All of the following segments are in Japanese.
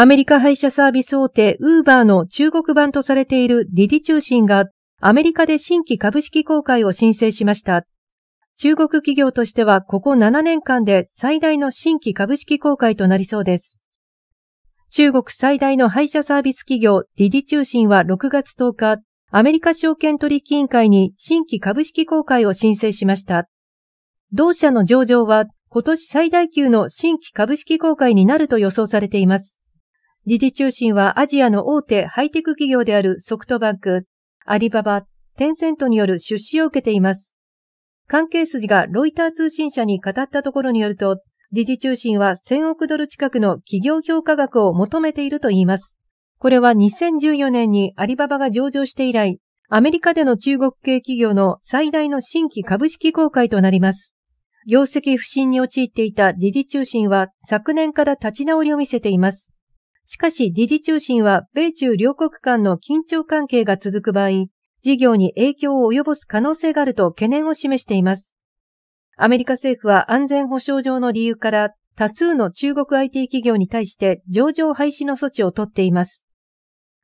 アメリカ配車サービス大手ウーバーの中国版とされているディディ中心がアメリカで新規株式公開を申請しました。中国企業としてはここ7年間で最大の新規株式公開となりそうです。中国最大の配車サービス企業ディディ中心は6月10日、アメリカ証券取引委員会に新規株式公開を申請しました。同社の上場は今年最大級の新規株式公開になると予想されています。時事中心はアジアの大手ハイテク企業であるソフトバンク、アリババ、テンセントによる出資を受けています。関係筋がロイター通信社に語ったところによると、時事中心は1000億ドル近くの企業評価額を求めているといいます。これは2014年にアリババが上場して以来、アメリカでの中国系企業の最大の新規株式公開となります。業績不振に陥っていた時事中心は昨年から立ち直りを見せています。しかし時事中心は米中両国間の緊張関係が続く場合、事業に影響を及ぼす可能性があると懸念を示しています。アメリカ政府は安全保障上の理由から多数の中国 IT 企業に対して上場廃止の措置を取っています。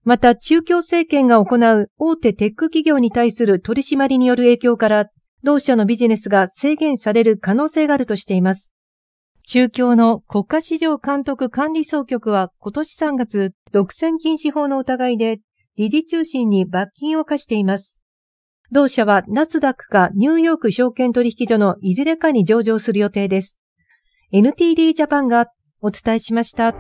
また中共政権が行う大手テック企業に対する取り締まりによる影響から同社のビジネスが制限される可能性があるとしています。中共の国家市場監督管理総局は今年3月、独占禁止法の疑いで、理事中心に罰金を課しています。同社はナスダックかニューヨーク証券取引所のいずれかに上場する予定です。NTD ジャパンがお伝えしました。